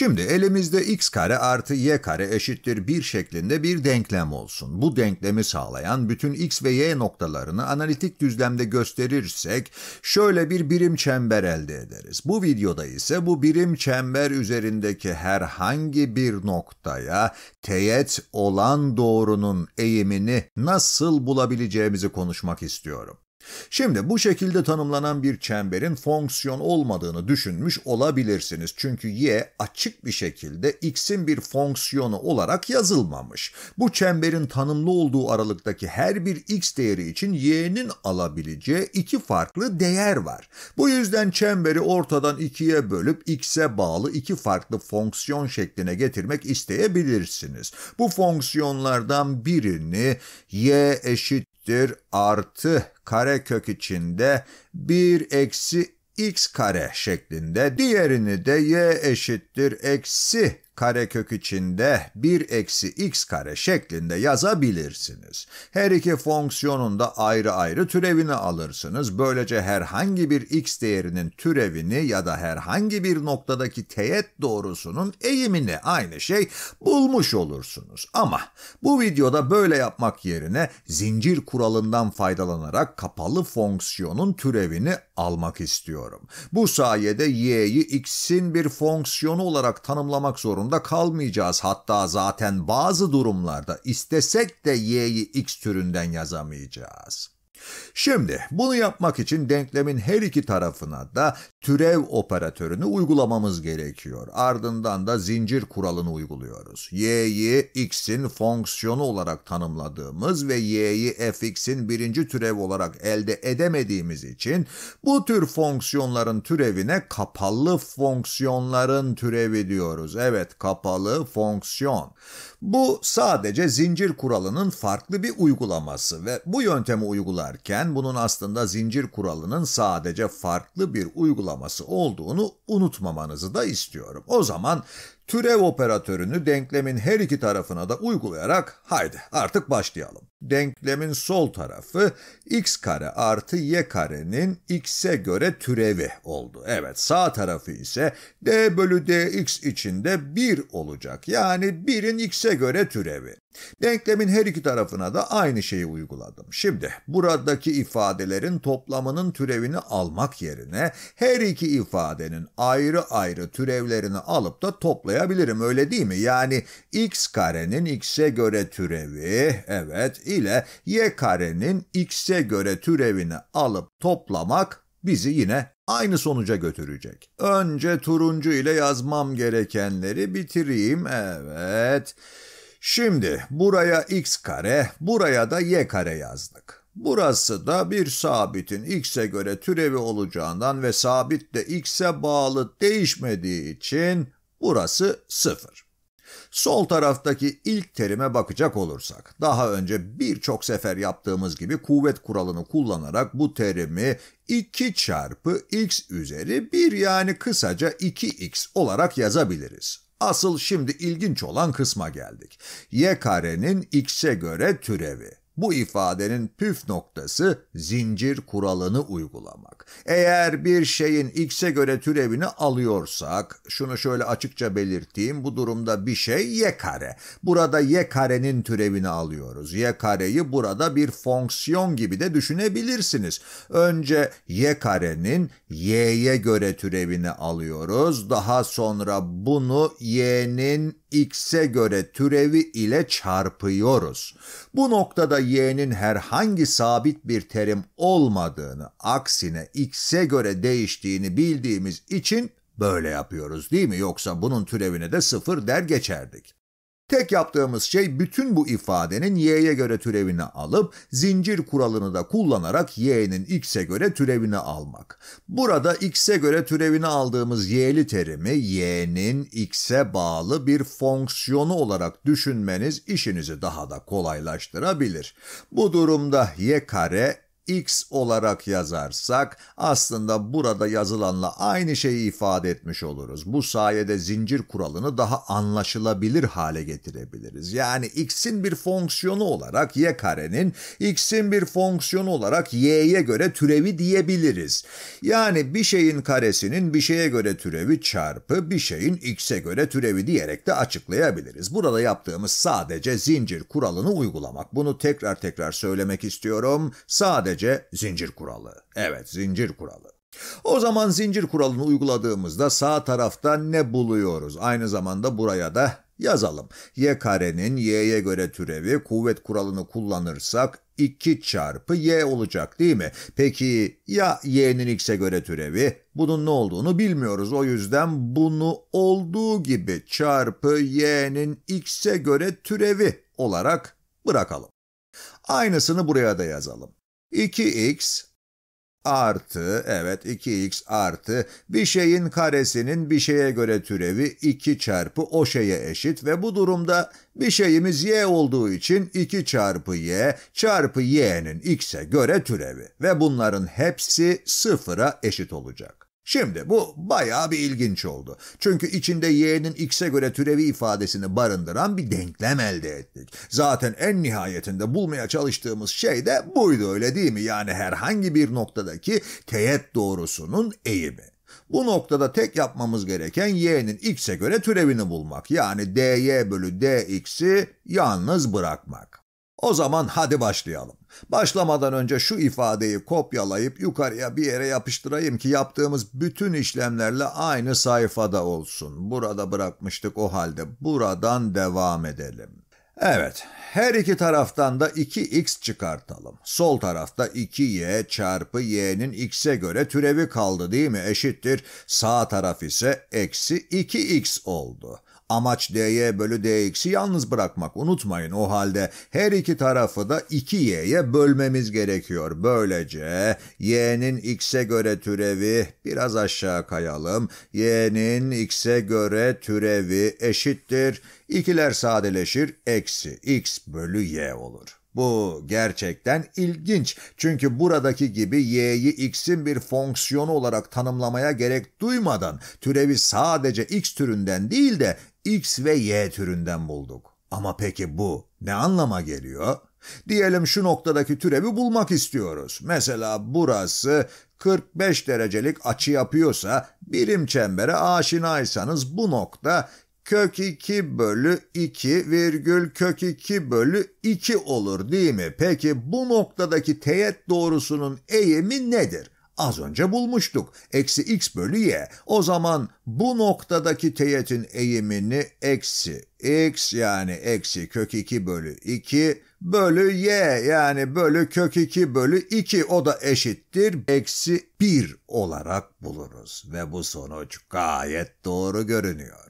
Şimdi elimizde x kare artı y kare eşittir 1 şeklinde bir denklem olsun. Bu denklemi sağlayan bütün x ve y noktalarını analitik düzlemde gösterirsek şöyle bir birim çember elde ederiz. Bu videoda ise bu birim çember üzerindeki herhangi bir noktaya teğet olan doğrunun eğimini nasıl bulabileceğimizi konuşmak istiyorum. Şimdi bu şekilde tanımlanan bir çemberin fonksiyon olmadığını düşünmüş olabilirsiniz. Çünkü y açık bir şekilde x'in bir fonksiyonu olarak yazılmamış. Bu çemberin tanımlı olduğu aralıktaki her bir x değeri için y'nin alabileceği iki farklı değer var. Bu yüzden çemberi ortadan ikiye bölüp x'e bağlı iki farklı fonksiyon şekline getirmek isteyebilirsiniz. Bu fonksiyonlardan birini y eşit eşittir artı karekök içinde 1 eksi x kare şeklinde diğerini de y eşittir eksi karekök içinde 1 eksi x kare şeklinde yazabilirsiniz. Her iki fonksiyonun da ayrı ayrı türevini alırsınız. Böylece herhangi bir x değerinin türevini ya da herhangi bir noktadaki teğet doğrusunun eğimini aynı şey bulmuş olursunuz. Ama bu videoda böyle yapmak yerine zincir kuralından faydalanarak kapalı fonksiyonun türevini almak istiyorum. Bu sayede y'yi x'in bir fonksiyonu olarak tanımlamak zorunda zorunda kalmayacağız. Hatta zaten bazı durumlarda istesek de y'yi x türünden yazamayacağız. Şimdi bunu yapmak için denklemin her iki tarafına da türev operatörünü uygulamamız gerekiyor. Ardından da zincir kuralını uyguluyoruz. y'yi x'in fonksiyonu olarak tanımladığımız ve y'yi fx'in birinci türev olarak elde edemediğimiz için bu tür fonksiyonların türevine kapalı fonksiyonların türevi diyoruz. Evet kapalı fonksiyon. Bu sadece zincir kuralının farklı bir uygulaması ve bu yöntemi uygular yaparken bunun aslında zincir kuralının sadece farklı bir uygulaması olduğunu unutmamanızı da istiyorum. O zaman Türev operatörünü denklemin her iki tarafına da uygulayarak haydi artık başlayalım. Denklemin sol tarafı x kare artı y karenin x'e göre türevi oldu. Evet sağ tarafı ise d bölü dx içinde 1 olacak. Yani 1'in x'e göre türevi. Denklemin her iki tarafına da aynı şeyi uyguladım. Şimdi buradaki ifadelerin toplamının türevini almak yerine her iki ifadenin ayrı ayrı türevlerini alıp da toplayabilirim açıklayabilirim öyle değil mi? Yani x karenin x'e göre türevi evet ile y karenin x'e göre türevini alıp toplamak bizi yine aynı sonuca götürecek. Önce turuncu ile yazmam gerekenleri bitireyim. Evet. Şimdi buraya x kare, buraya da y kare yazdık. Burası da bir sabitin x'e göre türevi olacağından ve sabit de x'e bağlı değişmediği için Burası 0. Sol taraftaki ilk terime bakacak olursak, daha önce birçok sefer yaptığımız gibi kuvvet kuralını kullanarak bu terimi 2 çarpı x üzeri 1 yani kısaca 2x olarak yazabiliriz. Asıl şimdi ilginç olan kısma geldik. y karenin x'e göre türevi. Bu ifadenin püf noktası zincir kuralını uygulamak. Eğer bir şeyin x'e göre türevini alıyorsak, şunu şöyle açıkça belirteyim, bu durumda bir şey y kare. Burada y karenin türevini alıyoruz. y kareyi burada bir fonksiyon gibi de düşünebilirsiniz. Önce y karenin y'ye göre türevini alıyoruz. Daha sonra bunu y'nin x'e göre türevi ile çarpıyoruz. Bu noktada y'nin herhangi sabit bir terim olmadığını, aksine x'e göre değiştiğini bildiğimiz için böyle yapıyoruz değil mi? Yoksa bunun türevine de sıfır der geçerdik. Tek yaptığımız şey bütün bu ifadenin y'ye göre türevini alıp zincir kuralını da kullanarak y'nin x'e göre türevini almak. Burada x'e göre türevini aldığımız y'li terimi y'nin x'e bağlı bir fonksiyonu olarak düşünmeniz işinizi daha da kolaylaştırabilir. Bu durumda y kare x olarak yazarsak aslında burada yazılanla aynı şeyi ifade etmiş oluruz. Bu sayede zincir kuralını daha anlaşılabilir hale getirebiliriz. Yani x'in bir fonksiyonu olarak y karenin, x'in bir fonksiyonu olarak y'ye göre türevi diyebiliriz. Yani bir şeyin karesinin bir şeye göre türevi çarpı bir şeyin x'e göre türevi diyerek de açıklayabiliriz. Burada yaptığımız sadece zincir kuralını uygulamak. Bunu tekrar tekrar söylemek istiyorum. Sadece Sadece zincir kuralı. Evet zincir kuralı. O zaman zincir kuralını uyguladığımızda sağ tarafta ne buluyoruz? Aynı zamanda buraya da yazalım. Y karenin y'ye göre türevi kuvvet kuralını kullanırsak 2 çarpı y olacak değil mi? Peki ya y'nin x'e göre türevi? Bunun ne olduğunu bilmiyoruz. O yüzden bunu olduğu gibi çarpı y'nin x'e göre türevi olarak bırakalım. Aynısını buraya da yazalım. 2x artı, evet 2x artı bir şeyin karesinin bir şeye göre türevi 2 çarpı o şeye eşit ve bu durumda bir şeyimiz y olduğu için 2 çarpı y çarpı y'nin x'e göre türevi ve bunların hepsi sıfıra eşit olacak. Şimdi bu bayağı bir ilginç oldu. Çünkü içinde y'nin x'e göre türevi ifadesini barındıran bir denklem elde ettik. Zaten en nihayetinde bulmaya çalıştığımız şey de buydu öyle değil mi? Yani herhangi bir noktadaki teğet doğrusunun eğimi. Bu noktada tek yapmamız gereken y'nin x'e göre türevini bulmak. Yani dy bölü dx'i yalnız bırakmak. O zaman hadi başlayalım. Başlamadan önce şu ifadeyi kopyalayıp yukarıya bir yere yapıştırayım ki yaptığımız bütün işlemlerle aynı sayfada olsun. Burada bırakmıştık o halde buradan devam edelim. Evet, her iki taraftan da 2x çıkartalım. Sol tarafta 2y çarpı y'nin x'e göre türevi kaldı değil mi? Eşittir. Sağ taraf ise eksi 2x oldu. Amaç dy bölü dx'i yalnız bırakmak unutmayın o halde her iki tarafı da 2y'ye bölmemiz gerekiyor. Böylece y'nin x'e göre türevi biraz aşağı kayalım. y'nin x'e göre türevi eşittir. İkiler sadeleşir eksi x bölü y olur. Bu gerçekten ilginç çünkü buradaki gibi y'yi x'in bir fonksiyonu olarak tanımlamaya gerek duymadan türevi sadece x türünden değil de x ve y türünden bulduk. Ama peki bu ne anlama geliyor? Diyelim şu noktadaki türevi bulmak istiyoruz. Mesela burası 45 derecelik açı yapıyorsa birim çembere aşinaysanız bu nokta kök 2 bölü 2 virgül kök 2 bölü 2 olur değil mi? Peki bu noktadaki teğet doğrusunun eğimi nedir? Az önce bulmuştuk. Eksi x bölü y. O zaman bu noktadaki teğetin eğimini eksi x yani eksi kök 2 bölü 2 bölü y yani bölü kök 2 bölü 2 o da eşittir eksi 1 olarak buluruz. Ve bu sonuç gayet doğru görünüyor.